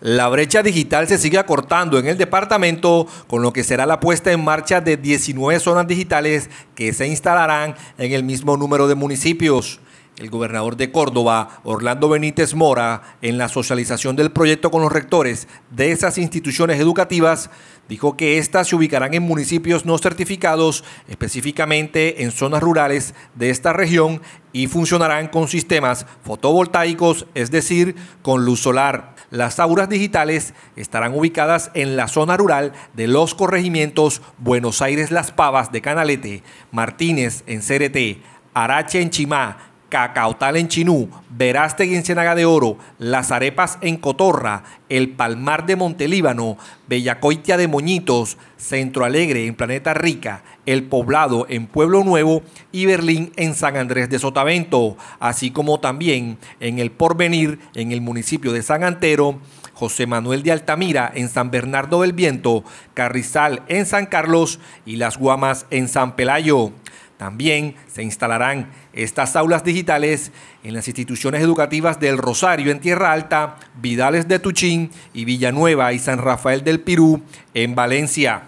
La brecha digital se sigue acortando en el departamento, con lo que será la puesta en marcha de 19 zonas digitales que se instalarán en el mismo número de municipios. El gobernador de Córdoba, Orlando Benítez Mora, en la socialización del proyecto con los rectores de esas instituciones educativas, dijo que éstas se ubicarán en municipios no certificados, específicamente en zonas rurales de esta región, y funcionarán con sistemas fotovoltaicos, es decir, con luz solar. Las auras digitales estarán ubicadas en la zona rural de los corregimientos Buenos Aires Las Pavas de Canalete, Martínez en CRT, Arache en Chimá, Cacautal en Chinú, Verástegui en de Oro, Las Arepas en Cotorra, El Palmar de Montelíbano, Bellacoitia de Moñitos, Centro Alegre en Planeta Rica, El Poblado en Pueblo Nuevo y Berlín en San Andrés de Sotavento, así como también en El Porvenir en el municipio de San Antero, José Manuel de Altamira en San Bernardo del Viento, Carrizal en San Carlos y Las Guamas en San Pelayo. También se instalarán estas aulas digitales en las instituciones educativas del Rosario en Tierra Alta, Vidales de Tuchín y Villanueva y San Rafael del Pirú en Valencia.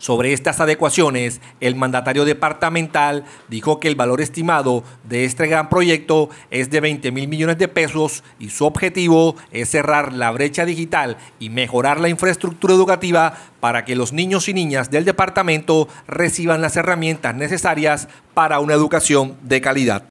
Sobre estas adecuaciones, el mandatario departamental dijo que el valor estimado de este gran proyecto es de 20 mil millones de pesos y su objetivo es cerrar la brecha digital y mejorar la infraestructura educativa para que los niños y niñas del departamento reciban las herramientas necesarias para una educación de calidad.